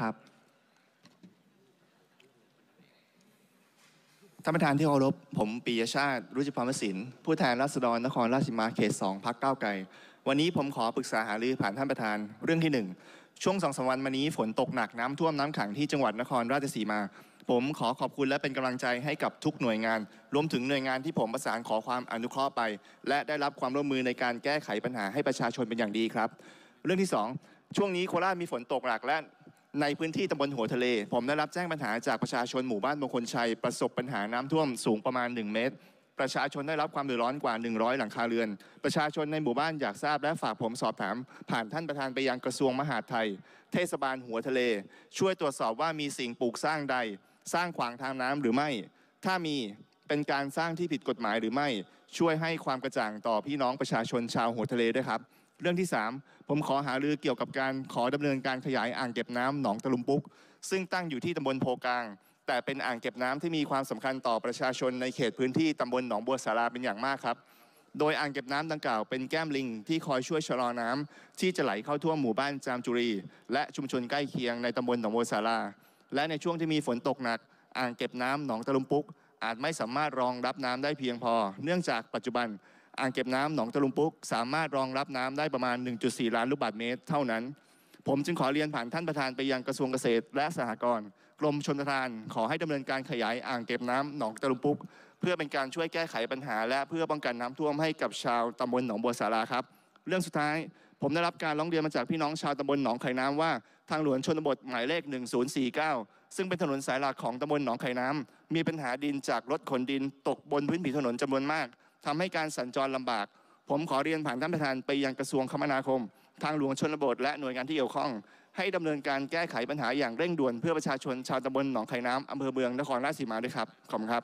ครับ ท่านประธานที่เคารพ ผมปียชาติ รุจิพรมศิลป์ผู้แทนราษฎรนครราชสีมาเขตสองพักเก้าไกล วันนี้ผมขอปรึกษาหารือผ่านท่านประธานเรื่องที่หนึ่งช่วงสองสวันมานี้ฝนตกหนักน้ำท่วมน้ำขังที่จังหวัดนครราชสีมา ผมขอขอบคุณและเป็นกำลังใจให้กับทุกหน่วยงาน รวมถึงหน่วยงานที่ผมประสานขอความอนุเคราะห์ไป และได้รับความร่วมมือในการแก้ไขปัญหาให้ประชาชนเป็นอย่างดีครับ เรื่องที่ 2 ช่วงนี้โคราชมีฝนตกหนักและในพื้นที่ตำบลหัวทะเล ผมได้รับแจ้งปัญหาจากประชาชนหมู่บ้านมงคลชัยประสบปัญหาน้ำท่วมสูงประมาณ 1 เมตร ประชาชนได้รับความเดือดร้อนกว่า 100 หลังคาเรือน ประชาชนในหมู่บ้านอยากทราบ และฝากผมสอบถาม ผ่านท่านประธานไปยังกระทรวงมหาดไทย เทศบาลหัวทะเล ช่วยตรวจสอบว่ามีสิ่งปลูกสร้างใด สร้างขวางทางน้ำหรือไม่ ถ้ามีเป็นการสร้างที่ผิดกฎหมายหรือไม่ ช่วยให้ความกระจ่างต่อพี่น้องประชาชนชาวหัวทะเลด้วยครับเรื่องที่3ผมขอหารือเกี่ยวกับการขอดำเนินการขยายอ่างเก็บน้ำหนองตะลุมปุกซึ่งตั้งอยู่ที่ตำบลโพกลาง แต่เป็นอ่างเก็บน้ำที่มีความสำคัญต่อประชาชนในเขตพื้นที่ตำบลหนองบัวสาราเป็นอย่างมากครับโดยอ่างเก็บน้ำดังกล่าวเป็นแก้มลิง ที่คอยช่วยชะลอน้ำที่จะไหลเข้าท่วมหมู่บ้านจามจุรีและชุมชนใกล้เคียงในตำบลหนองบัวสารา และในช่วงที่มีฝนตกหนัก อ่างเก็บน้ำหนองตะลุมปุกอาจไม่สามารถรองรับน้ำได้เพียงพอ เนื่องจากปัจจุบันอ่างเก็บน้ำหนองตะลุมพุก สามารถรองรับน้ำได้ประมาณ 1.4 ล้านลูกบาศก์เมตร เท่านั้น ผมจึงขอเรียนผ่านท่านประธานไปยังกระทรวงเกษตรและสหกรณ์กรมชนประทาน ขอให้ดำเนินการขยายอ่างเก็บน้ำหนองตะลุมพุก เพื่อเป็นการช่วยแก้ไขปัญหา และเพื่อป้องกันน้ำท่วมให้กับชาวตำบลหนองบัวสาราครับ เรื่องสุดท้ายผมได้รับการร้องเรียนมาจากพี่น้องชาวตำบลหนองไข่น้ำว่า ทางหลวงชนบทหมายเลข 1049 ซึ่งเป็นถนนสายหลักของตำบลหนองไข่น้ำมีปัญหาดินจากรถขนดินตกบนพื้นผิวถนนจำนวนมากทำให้การสัญจรลำบาก ผมขอเรียนผ่านท่านประธานไปยังกระทรวงคมนาคม ทางหลวงชนบทและหน่วยงานที่เกี่ยวข้อง ให้ดำเนินการแก้ไขปัญหาอย่างเร่งด่วนเพื่อประชาชนชาวตำบลหนองไข่น้ำอำเภอเมืองนครราชสีมาด้วยครับ ขอบคุณครับ